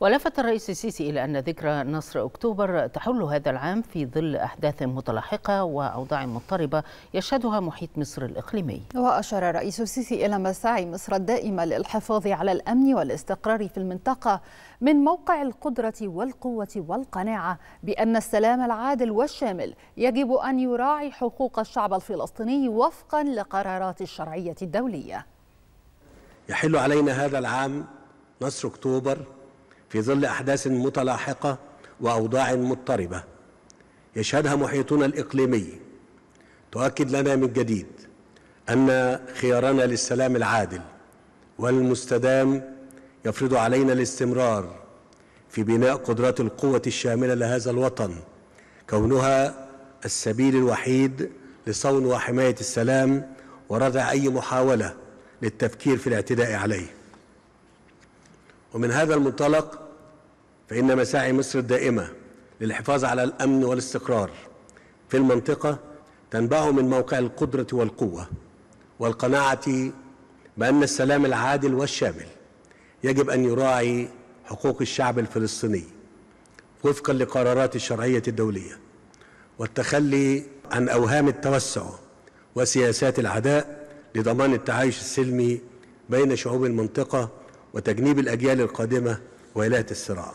ولفت الرئيس السيسي إلى أن ذكرى نصر أكتوبر تحل هذا العام في ظل أحداث متلاحقة وأوضاع مضطربة يشهدها محيط مصر الإقليمي وأشار الرئيس السيسي إلى مساعي مصر الدائمة للحفاظ على الأمن والاستقرار في المنطقة من موقع القدرة والقوة والقناعة بأن السلام العادل والشامل يجب أن يراعي حقوق الشعب الفلسطيني وفقا لقرارات الشرعية الدولية يحل علينا هذا العام نصر أكتوبر في ظل أحداث متلاحقة وأوضاع مضطربة يشهدها محيطنا الإقليمي تؤكد لنا من جديد أن خيارنا للسلام العادل والمستدام يفرض علينا الاستمرار في بناء قدرات القوة الشاملة لهذا الوطن كونها السبيل الوحيد لصون وحماية السلام وردع أي محاولة للتفكير في الاعتداء عليه ومن هذا المنطلق فإن مساعي مصر الدائمة للحفاظ على الأمن والاستقرار في المنطقة تنبع من موقع القدرة والقوة والقناعة بأن السلام العادل والشامل يجب أن يراعي حقوق الشعب الفلسطيني وفقا لقرارات الشرعية الدولية والتخلي عن أوهام التوسع وسياسات العداء لضمان التعايش السلمي بين شعوب المنطقة وتجنيب الأجيال القادمة ويلات الصراع